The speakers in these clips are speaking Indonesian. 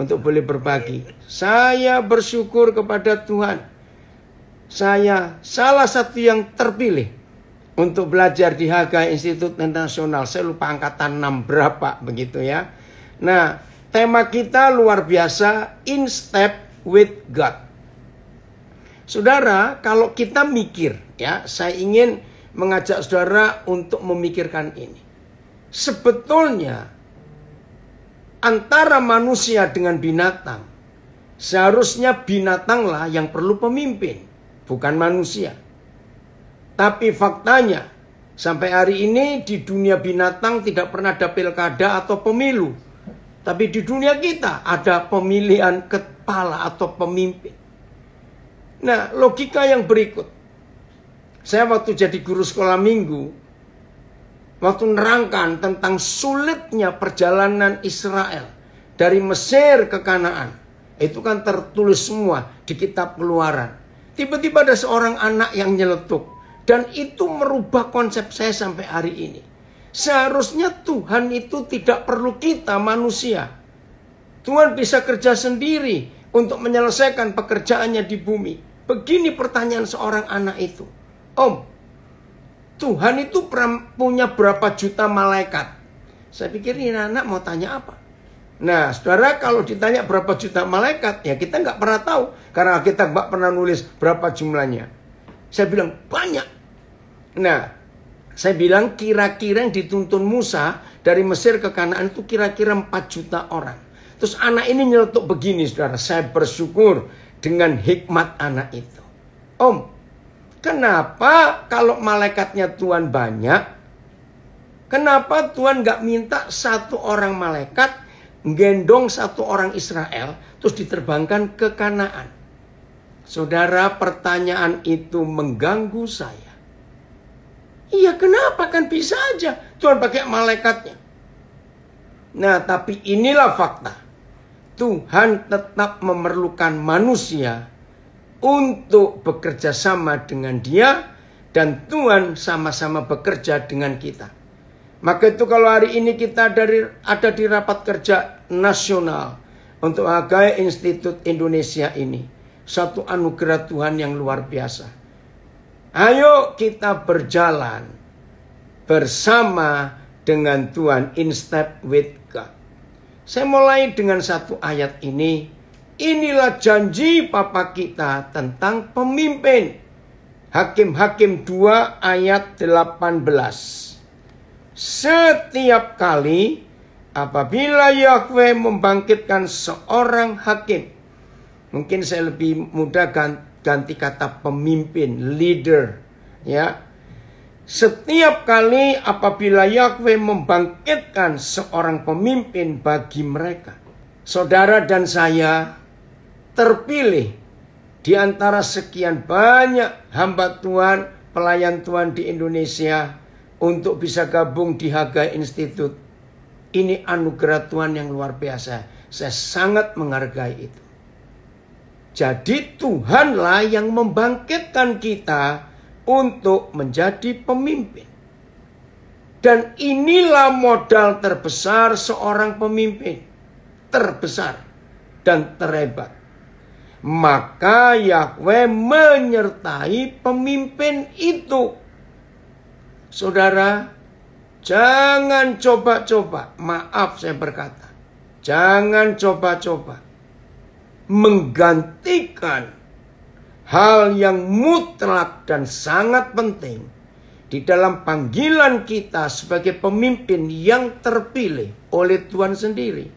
untuk boleh berbagi. Saya bersyukur kepada Tuhan. Saya salah satu yang terpilih untuk belajar di Haga Institut Internasional. Saya lupa angkatan 6 berapa begitu ya. Nah, tema kita luar biasa in step with God. Saudara, kalau kita mikir ya, saya ingin mengajak saudara untuk memikirkan ini. Sebetulnya antara manusia dengan binatang. Seharusnya binatanglah yang perlu pemimpin, bukan manusia. Tapi faktanya, sampai hari ini di dunia binatang tidak pernah ada pilkada atau pemilu. Tapi di dunia kita ada pemilihan kepala atau pemimpin. Nah, logika yang berikut. Saya waktu jadi guru sekolah minggu, waktu nerangkan tentang sulitnya perjalanan Israel dari Mesir ke Kanaan. Itu kan tertulis semua di kitab Keluaran. Tiba-tiba ada seorang anak yang nyeletuk dan itu merubah konsep saya sampai hari ini. Seharusnya Tuhan itu tidak perlu kita manusia. Tuhan bisa kerja sendiri untuk menyelesaikan pekerjaannya di bumi. Begini pertanyaan seorang anak itu. Om, Tuhan itu punya berapa juta malaikat. Saya pikir ini anak, -anak mau tanya apa. Nah, saudara kalau ditanya berapa juta malaikat, ya kita nggak pernah tahu. Karena kita nggak pernah nulis berapa jumlahnya. Saya bilang, banyak. Nah, saya bilang kira-kira yang dituntun Musa dari Mesir ke Kanaan itu kira-kira 4 juta orang. Terus anak ini nyeletuk begini, saudara. Saya bersyukur dengan hikmat anak itu. Om, Kenapa kalau malaikatnya Tuhan banyak, kenapa Tuhan gak minta satu orang malaikat gendong satu orang Israel terus diterbangkan ke Kanaan? Saudara, pertanyaan itu mengganggu saya. Iya, kenapa kan bisa aja Tuhan pakai malaikatnya? Nah, tapi inilah fakta. Tuhan tetap memerlukan manusia untuk bekerja sama dengan dia dan Tuhan sama-sama bekerja dengan kita. Maka itu kalau hari ini kita dari ada di rapat kerja nasional untuk Agai Institut Indonesia ini. Satu anugerah Tuhan yang luar biasa. Ayo kita berjalan bersama dengan Tuhan in step with God. Saya mulai dengan satu ayat ini Inilah janji Papa kita tentang pemimpin. Hakim-hakim 2 ayat 18. Setiap kali apabila Yahweh membangkitkan seorang hakim. Mungkin saya lebih mudah ganti kata pemimpin, leader. Ya, setiap kali apabila Yahweh membangkitkan seorang pemimpin bagi mereka, saudara dan saya terpilih di antara sekian banyak hamba Tuhan, pelayan Tuhan di Indonesia untuk bisa gabung di Haga Institute. Ini anugerah Tuhan yang luar biasa. Saya sangat menghargai itu. Jadi Tuhanlah yang membangkitkan kita untuk menjadi pemimpin. Dan inilah modal terbesar seorang pemimpin. Terbesar dan terhebat maka Yahweh menyertai pemimpin itu. Saudara, jangan coba-coba, maaf saya berkata, jangan coba-coba menggantikan hal yang mutlak dan sangat penting di dalam panggilan kita sebagai pemimpin yang terpilih oleh Tuhan sendiri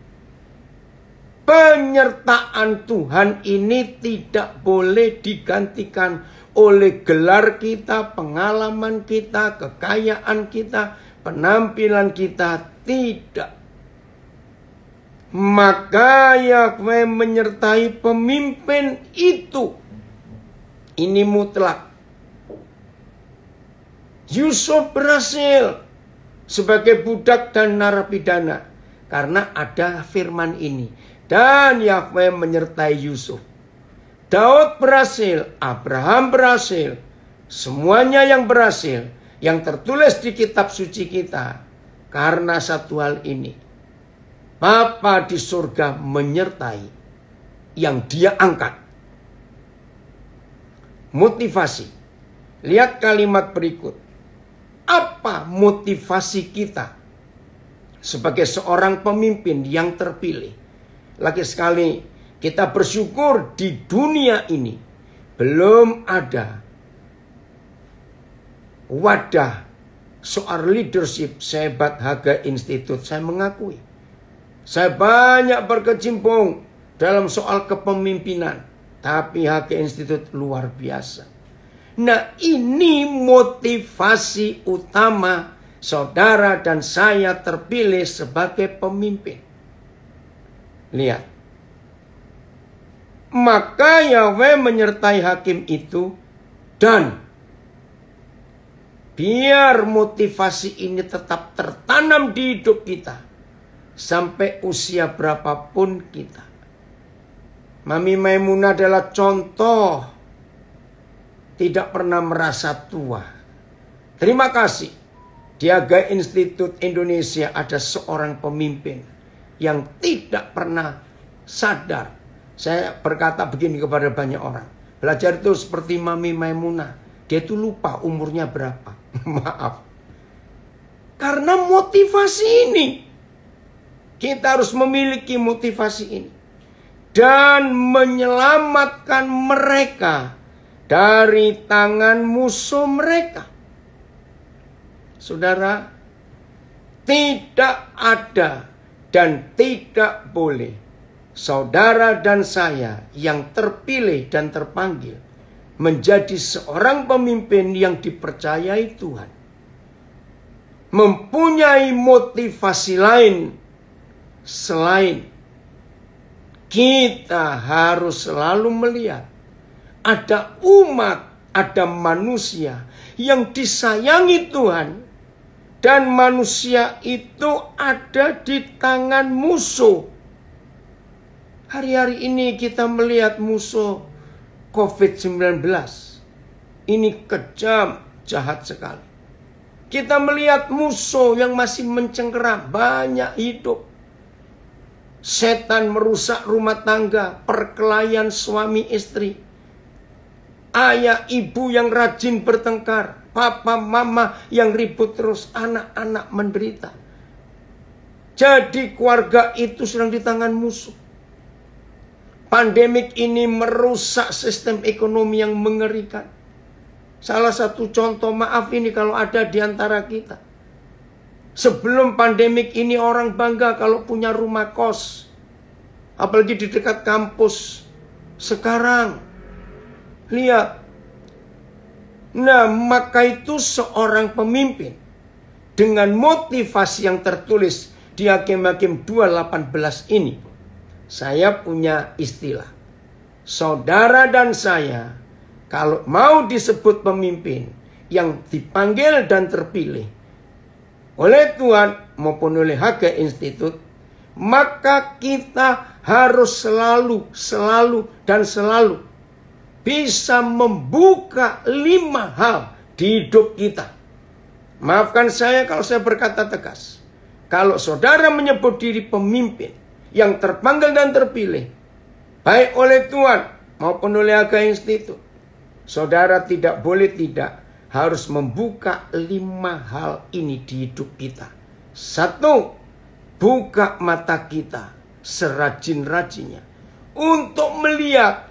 penyertaan Tuhan ini tidak boleh digantikan oleh gelar kita, pengalaman kita, kekayaan kita, penampilan kita tidak. Maka Yahweh menyertai pemimpin itu. Ini mutlak. Yusuf berhasil sebagai budak dan narapidana karena ada firman ini dan Yahweh menyertai Yusuf. Daud berhasil, Abraham berhasil. Semuanya yang berhasil, yang tertulis di kitab suci kita. Karena satu hal ini. Bapa di surga menyertai yang dia angkat. Motivasi. Lihat kalimat berikut. Apa motivasi kita sebagai seorang pemimpin yang terpilih? Lagi sekali kita bersyukur di dunia ini belum ada wadah soal leadership sehebat Haga institut Saya mengakui. Saya banyak berkecimpung dalam soal kepemimpinan. Tapi Haga institut luar biasa. Nah ini motivasi utama saudara dan saya terpilih sebagai pemimpin. Lihat. Maka Yahweh menyertai hakim itu dan biar motivasi ini tetap tertanam di hidup kita sampai usia berapapun kita. Mami Maimunah adalah contoh tidak pernah merasa tua. Terima kasih. Diaga Institut Indonesia ada seorang pemimpin yang tidak pernah sadar. Saya berkata begini kepada banyak orang. Belajar itu seperti Mami Maimunah. Dia itu lupa umurnya berapa. Maaf. Karena motivasi ini. Kita harus memiliki motivasi ini. Dan menyelamatkan mereka dari tangan musuh mereka. Saudara, tidak ada dan tidak boleh saudara dan saya yang terpilih dan terpanggil menjadi seorang pemimpin yang dipercayai Tuhan mempunyai motivasi lain selain kita harus selalu melihat ada umat, ada manusia yang disayangi Tuhan dan manusia itu ada di tangan musuh. Hari-hari ini kita melihat musuh COVID-19. Ini kejam, jahat sekali. Kita melihat musuh yang masih mencengkeram, banyak hidup. Setan merusak rumah tangga, perkelahian suami istri Ayah ibu yang rajin bertengkar. Papa mama yang ribut terus. Anak-anak menderita. Jadi keluarga itu sedang di tangan musuh. Pandemik ini merusak sistem ekonomi yang mengerikan. Salah satu contoh maaf ini kalau ada di antara kita. Sebelum pandemik ini orang bangga kalau punya rumah kos. Apalagi di dekat kampus. Sekarang Lihat. Nah, maka itu seorang pemimpin dengan motivasi yang tertulis di Hakim-Hakim 2.18 ini. Saya punya istilah. Saudara dan saya kalau mau disebut pemimpin yang dipanggil dan terpilih oleh Tuhan maupun oleh Haga Institute, maka kita harus selalu, selalu, dan selalu bisa membuka lima hal di hidup kita. Maafkan saya kalau saya berkata tegas. Kalau saudara menyebut diri pemimpin yang terpanggil dan terpilih, baik oleh Tuhan maupun oleh agama institut, saudara tidak boleh tidak harus membuka lima hal ini di hidup kita. Satu, buka mata kita serajin-rajinnya untuk melihat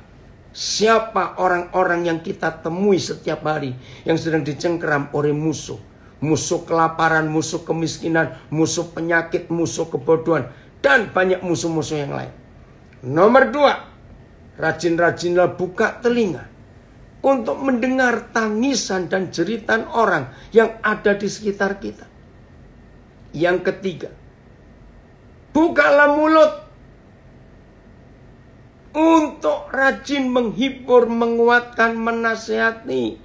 Siapa orang-orang yang kita temui setiap hari yang sedang dicengkeram oleh musuh? Musuh kelaparan, musuh kemiskinan, musuh penyakit, musuh kebodohan, dan banyak musuh-musuh yang lain. Nomor dua, rajin-rajinlah buka telinga untuk mendengar tangisan dan jeritan orang yang ada di sekitar kita. Yang ketiga, bukalah mulut untuk rajin menghibur, menguatkan, menasihati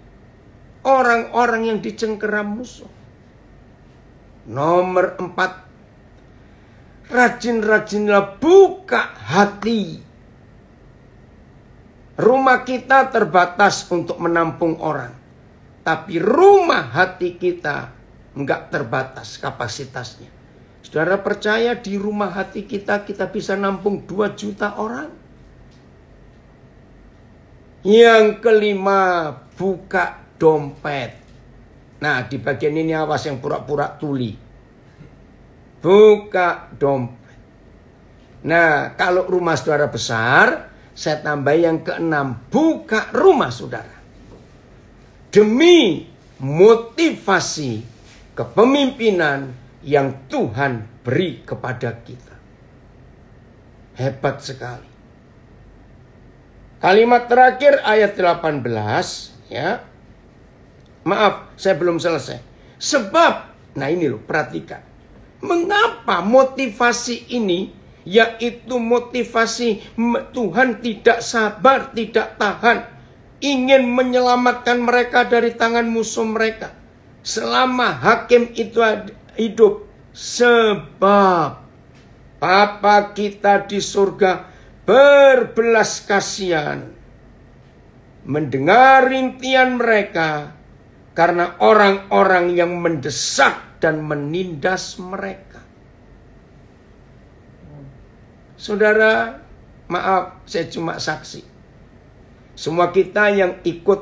orang-orang yang dicengkeram musuh. Nomor empat, rajin-rajinlah buka hati. Rumah kita terbatas untuk menampung orang. Tapi rumah hati kita nggak terbatas kapasitasnya. Saudara percaya di rumah hati kita, kita bisa nampung 2 juta orang. Yang kelima, buka dompet. Nah, di bagian ini awas yang pura-pura tuli. Buka dompet. Nah, kalau rumah saudara besar, saya tambah yang keenam, buka rumah saudara. Demi motivasi kepemimpinan yang Tuhan beri kepada kita. Hebat sekali. Kalimat terakhir ayat 18 ya. Maaf, saya belum selesai. Sebab, nah ini loh, perhatikan. Mengapa motivasi ini yaitu motivasi Tuhan tidak sabar, tidak tahan, ingin menyelamatkan mereka dari tangan musuh mereka. Selama hakim itu hidup sebab Bapa kita di surga berbelas kasihan mendengar rintian mereka karena orang-orang yang mendesak dan menindas mereka. Saudara, maaf saya cuma saksi. Semua kita yang ikut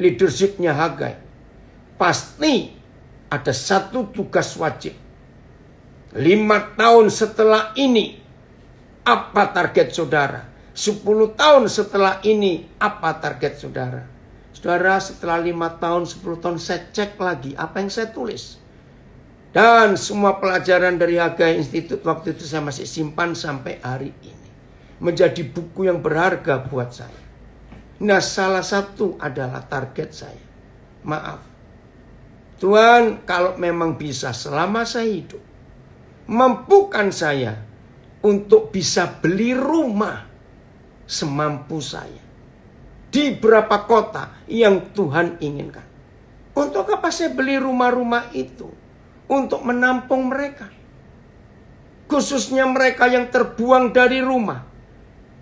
leadershipnya Hagai, pasti ada satu tugas wajib. Lima tahun setelah ini, apa target saudara? 10 tahun setelah ini, apa target saudara? Saudara setelah lima tahun, 10 tahun saya cek lagi apa yang saya tulis. Dan semua pelajaran dari Hagai institut waktu itu saya masih simpan sampai hari ini. Menjadi buku yang berharga buat saya. Nah salah satu adalah target saya. Maaf. Tuhan kalau memang bisa selama saya hidup. Mampukan saya untuk bisa beli rumah semampu saya. Di berapa kota yang Tuhan inginkan. Untuk apa saya beli rumah-rumah itu? Untuk menampung mereka. Khususnya mereka yang terbuang dari rumah.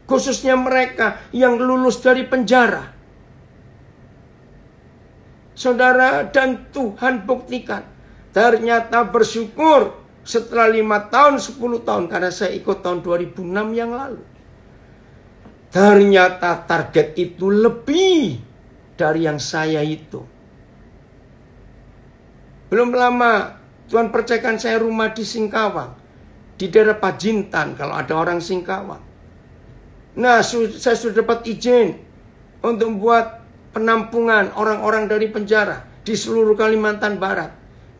Khususnya mereka yang lulus dari penjara. Saudara dan Tuhan buktikan. Ternyata bersyukur setelah lima tahun, sepuluh tahun karena saya ikut tahun 2006 yang lalu. Ternyata target itu lebih dari yang saya itu Belum lama Tuhan percayakan saya rumah di Singkawang. Di daerah Pajintan kalau ada orang Singkawang. Nah saya sudah dapat izin untuk membuat penampungan orang-orang dari penjara di seluruh Kalimantan Barat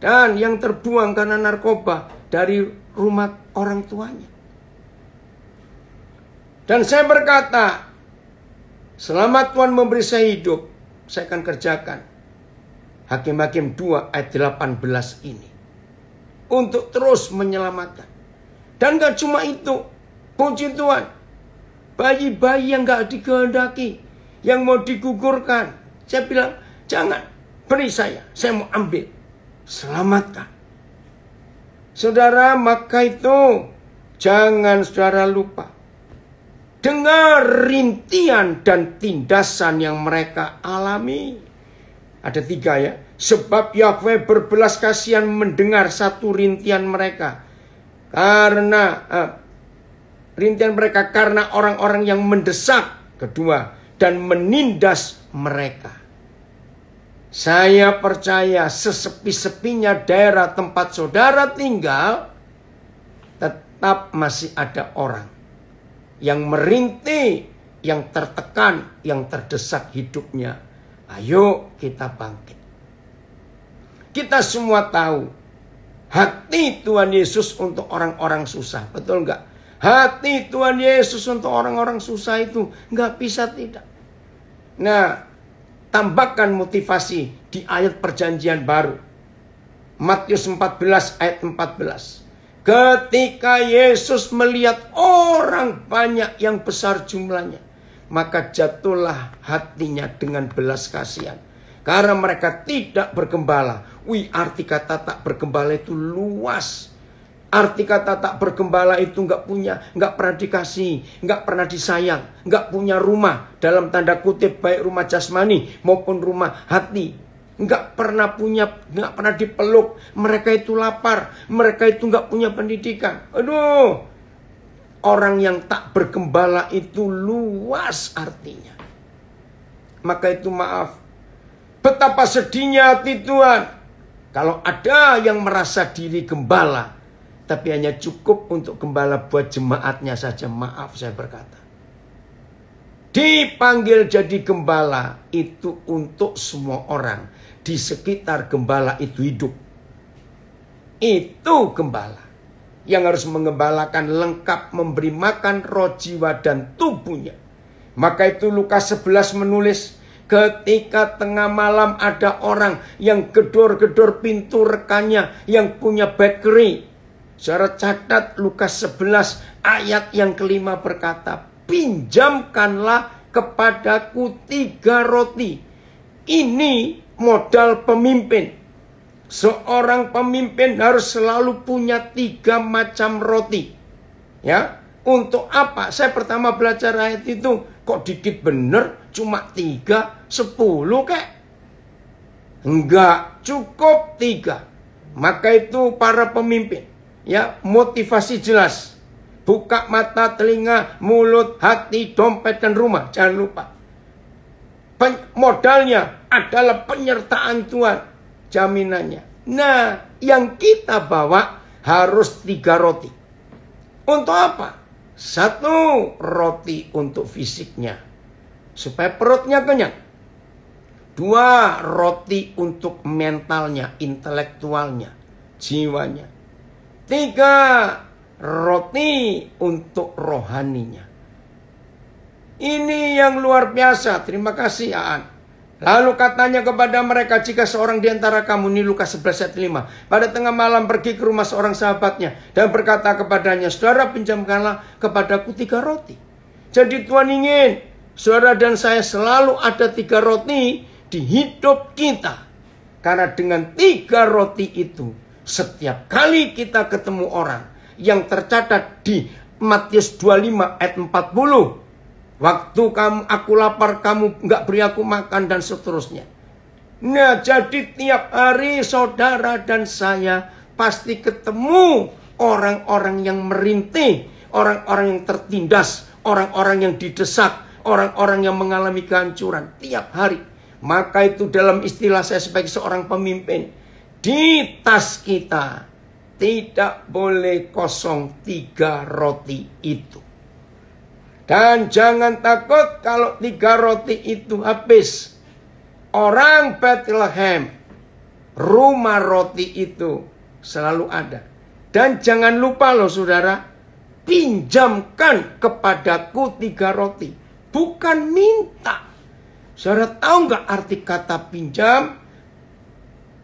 dan yang terbuang karena narkoba dari rumah orang tuanya. Dan saya berkata, selama Tuhan memberi saya hidup, saya akan kerjakan. Hakim-hakim 2 ayat 18 ini. Untuk terus menyelamatkan. Dan gak cuma itu. Puji Tuhan. Bayi-bayi yang gak dikehendaki. Yang mau digugurkan. Saya bilang, jangan. Beri saya. Saya mau ambil selamatkan. Saudara, maka itu jangan saudara lupa. Dengar rintian dan tindasan yang mereka alami. Ada tiga ya. Sebab Yahweh berbelas kasihan mendengar satu rintian mereka. Karena eh, rintian mereka karena orang-orang yang mendesak. Kedua, dan menindas mereka. Saya percaya sesepi-sepinya daerah tempat saudara tinggal tetap masih ada orang yang merintih, yang tertekan, yang terdesak hidupnya. Ayo kita bangkit. Kita semua tahu hati Tuhan Yesus untuk orang-orang susah. Betul nggak? Hati Tuhan Yesus untuk orang-orang susah itu nggak bisa tidak. Nah, tambahkan motivasi di ayat perjanjian baru. Matius 14 ayat 14. Ketika Yesus melihat orang banyak yang besar jumlahnya, maka jatuhlah hatinya dengan belas kasihan. Karena mereka tidak bergembala. Wih, arti kata tak bergembala itu luas. Arti kata tak bergembala itu nggak punya, nggak pernah dikasih, nggak pernah disayang, nggak punya rumah dalam tanda kutip baik rumah jasmani maupun rumah hati. Nggak pernah punya, nggak pernah dipeluk. Mereka itu lapar, mereka itu nggak punya pendidikan. Aduh, orang yang tak bergembala itu luas artinya. Maka itu maaf, betapa sedihnya hati Tuhan. Kalau ada yang merasa diri gembala, tapi hanya cukup untuk gembala buat jemaatnya saja. Maaf saya berkata. Dipanggil jadi gembala itu untuk semua orang di sekitar gembala itu hidup. Itu gembala yang harus mengembalakan lengkap memberi makan roh jiwa dan tubuhnya. Maka itu Lukas 11 menulis, Ketika tengah malam ada orang yang gedor-gedor pintu rekannya yang punya bakery Saudara catat Lukas 11 ayat yang kelima berkata, Pinjamkanlah kepadaku tiga roti. Ini modal pemimpin. Seorang pemimpin harus selalu punya tiga macam roti. Ya, untuk apa? Saya pertama belajar ayat itu, kok dikit bener, cuma tiga, sepuluh kek? Enggak, cukup tiga. Maka itu para pemimpin ya motivasi jelas. Buka mata, telinga, mulut, hati, dompet, dan rumah. Jangan lupa. Pen modalnya adalah penyertaan Tuhan. Jaminannya. Nah, yang kita bawa harus tiga roti. Untuk apa? Satu roti untuk fisiknya. Supaya perutnya kenyang. Dua roti untuk mentalnya, intelektualnya, jiwanya Tiga, roti untuk rohaninya. Ini yang luar biasa. Terima kasih, Aan. Lalu katanya kepada mereka, jika seorang di antara kamu, ini Lukas 11 ayat 5, pada tengah malam pergi ke rumah seorang sahabatnya dan berkata kepadanya, Saudara pinjamkanlah kepadaku tiga roti. Jadi Tuhan ingin saudara dan saya selalu ada tiga roti di hidup kita. Karena dengan tiga roti itu setiap kali kita ketemu orang yang tercatat di Matius 25 ayat 40. Waktu kamu aku lapar, kamu nggak beri aku makan dan seterusnya. Nah, jadi tiap hari saudara dan saya pasti ketemu orang-orang yang merintih, orang-orang yang tertindas, orang-orang yang didesak, orang-orang yang mengalami kehancuran tiap hari. Maka itu dalam istilah saya sebagai seorang pemimpin, di tas kita tidak boleh kosong tiga roti itu. Dan jangan takut kalau tiga roti itu habis. Orang Bethlehem, rumah roti itu selalu ada. Dan jangan lupa loh saudara, pinjamkan kepadaku tiga roti. Bukan minta. Saudara tahu nggak arti kata pinjam?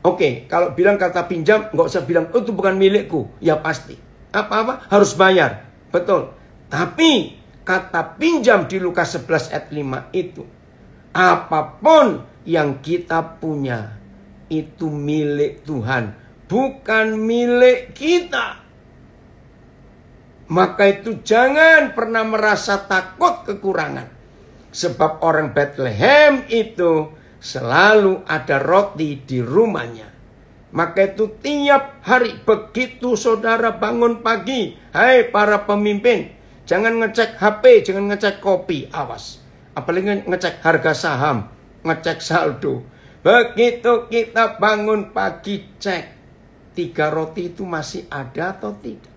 Oke, okay, kalau bilang kata pinjam, nggak usah bilang, oh, itu bukan milikku. Ya pasti. Apa-apa harus bayar. Betul. Tapi kata pinjam di Lukas 11 ayat 5 itu. Apapun yang kita punya itu milik Tuhan. Bukan milik kita. Maka itu jangan pernah merasa takut kekurangan. Sebab orang Bethlehem itu selalu ada roti di rumahnya. Maka itu tiap hari begitu saudara bangun pagi, hai hey, para pemimpin, jangan ngecek HP, jangan ngecek kopi, awas. Apalagi ngecek harga saham, ngecek saldo. Begitu kita bangun pagi cek, tiga roti itu masih ada atau tidak.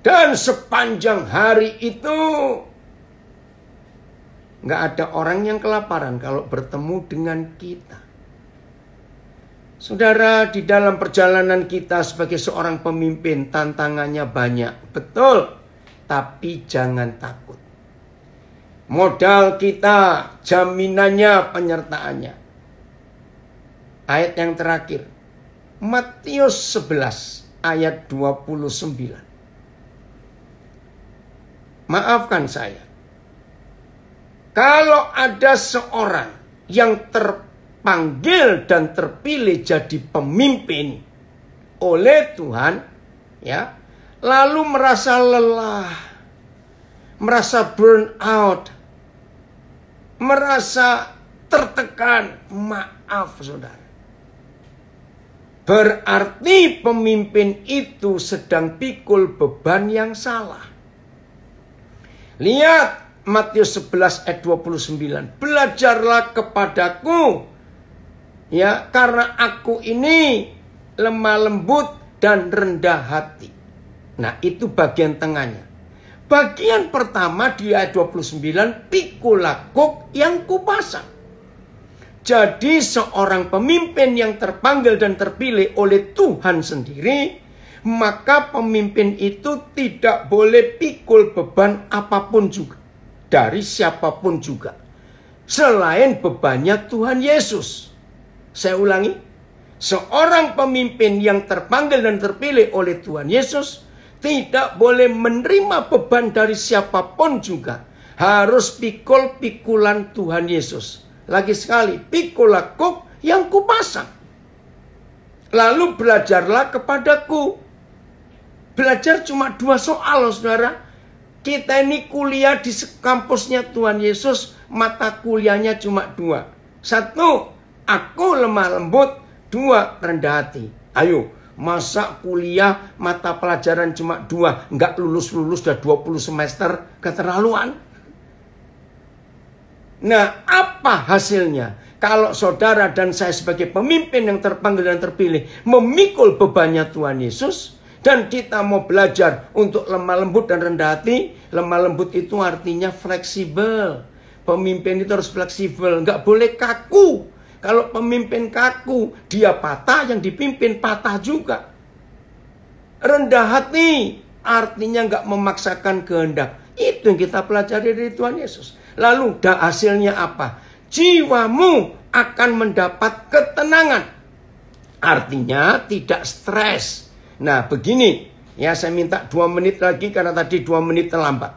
Dan sepanjang hari itu Nggak ada orang yang kelaparan kalau bertemu dengan kita. Saudara, di dalam perjalanan kita sebagai seorang pemimpin, tantangannya banyak. Betul, tapi jangan takut. Modal kita, jaminannya, penyertaannya. Ayat yang terakhir, Matius 11 ayat 29. Maafkan saya kalau ada seorang yang terpanggil dan terpilih jadi pemimpin oleh Tuhan, ya, lalu merasa lelah, merasa burn out, merasa tertekan, maaf saudara. Berarti pemimpin itu sedang pikul beban yang salah. Lihat Matius 11 ayat 29. Belajarlah kepadaku. Ya, karena aku ini lemah lembut dan rendah hati. Nah, itu bagian tengahnya. Bagian pertama di ayat 29, pikulah kuk yang kupasang. Jadi seorang pemimpin yang terpanggil dan terpilih oleh Tuhan sendiri, maka pemimpin itu tidak boleh pikul beban apapun juga dari siapapun juga. Selain bebannya Tuhan Yesus. Saya ulangi, seorang pemimpin yang terpanggil dan terpilih oleh Tuhan Yesus tidak boleh menerima beban dari siapapun juga. Harus pikul-pikulan Tuhan Yesus. Lagi sekali, pikul aku yang kupasang. Lalu belajarlah kepadaku. Belajar cuma dua soal, saudara kita ini kuliah di kampusnya Tuhan Yesus, mata kuliahnya cuma dua. Satu, aku lemah lembut. Dua, rendah hati. Ayo, masa kuliah mata pelajaran cuma dua, nggak lulus-lulus sudah 20 semester, keterlaluan. Nah, apa hasilnya? Kalau saudara dan saya sebagai pemimpin yang terpanggil dan terpilih memikul bebannya Tuhan Yesus, dan kita mau belajar untuk lemah lembut dan rendah hati, Lemah lembut itu artinya fleksibel. Pemimpin itu harus fleksibel, nggak boleh kaku. Kalau pemimpin kaku, dia patah, yang dipimpin patah juga. Rendah hati artinya nggak memaksakan kehendak. Itu yang kita pelajari dari Tuhan Yesus. Lalu da hasilnya apa? Jiwamu akan mendapat ketenangan. Artinya tidak stres. Nah begini, Ya saya minta dua menit lagi karena tadi dua menit terlambat.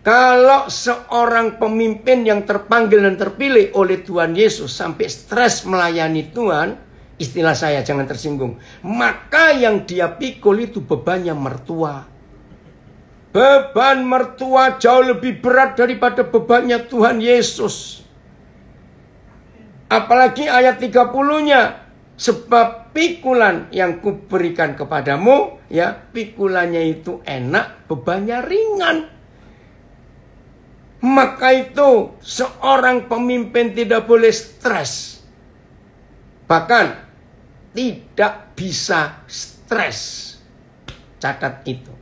Kalau seorang pemimpin yang terpanggil dan terpilih oleh Tuhan Yesus sampai stres melayani Tuhan, istilah saya jangan tersinggung, maka yang dia pikul itu bebannya mertua. Beban mertua jauh lebih berat daripada bebannya Tuhan Yesus. Apalagi ayat 30-nya, Sebab pikulan yang kuberikan kepadamu, ya, pikulannya itu enak, bebannya ringan. Maka itu seorang pemimpin tidak boleh stres. Bahkan tidak bisa stres. Catat itu.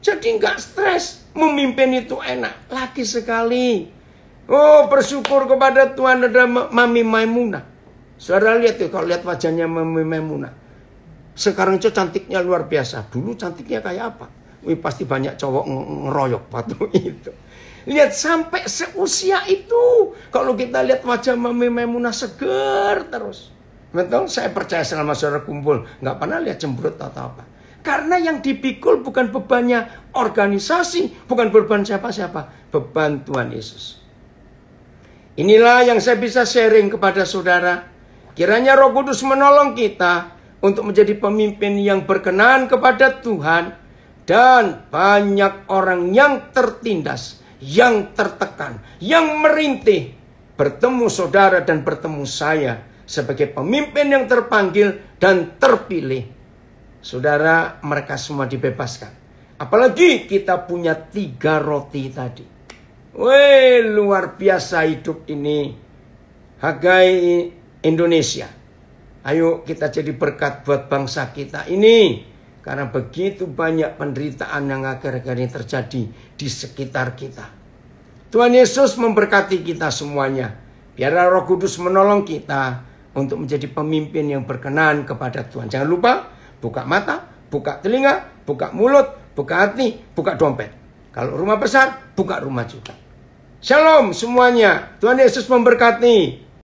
Jadi nggak stres. Memimpin itu enak. Lagi sekali. Oh bersyukur kepada Tuhan ada Mami Maimunah. Saudara lihat tuh ya, kalau lihat wajahnya Memuna. Sekarang itu cantiknya luar biasa. Dulu cantiknya kayak apa? Wih, pasti banyak cowok ngeroyok waktu itu. Lihat sampai seusia itu. Kalau kita lihat wajah Mami Memuna seger terus. Betul? Saya percaya selama saudara kumpul. Nggak pernah lihat cemberut atau apa. Karena yang dipikul bukan bebannya organisasi. Bukan beban siapa-siapa. Beban Tuhan Yesus. Inilah yang saya bisa sharing kepada saudara Kiranya Roh Kudus menolong kita untuk menjadi pemimpin yang berkenan kepada Tuhan dan banyak orang yang tertindas, yang tertekan, yang merintih bertemu saudara dan bertemu saya sebagai pemimpin yang terpanggil dan terpilih. Saudara, mereka semua dibebaskan. Apalagi kita punya tiga roti tadi. Weh, luar biasa hidup ini. Hagai Indonesia. Ayo kita jadi berkat buat bangsa kita ini. Karena begitu banyak penderitaan yang akhir-akhir ini terjadi di sekitar kita. Tuhan Yesus memberkati kita semuanya. Biarlah roh kudus menolong kita untuk menjadi pemimpin yang berkenan kepada Tuhan. Jangan lupa buka mata, buka telinga, buka mulut, buka hati, buka dompet. Kalau rumah besar, buka rumah juga. Shalom semuanya. Tuhan Yesus memberkati.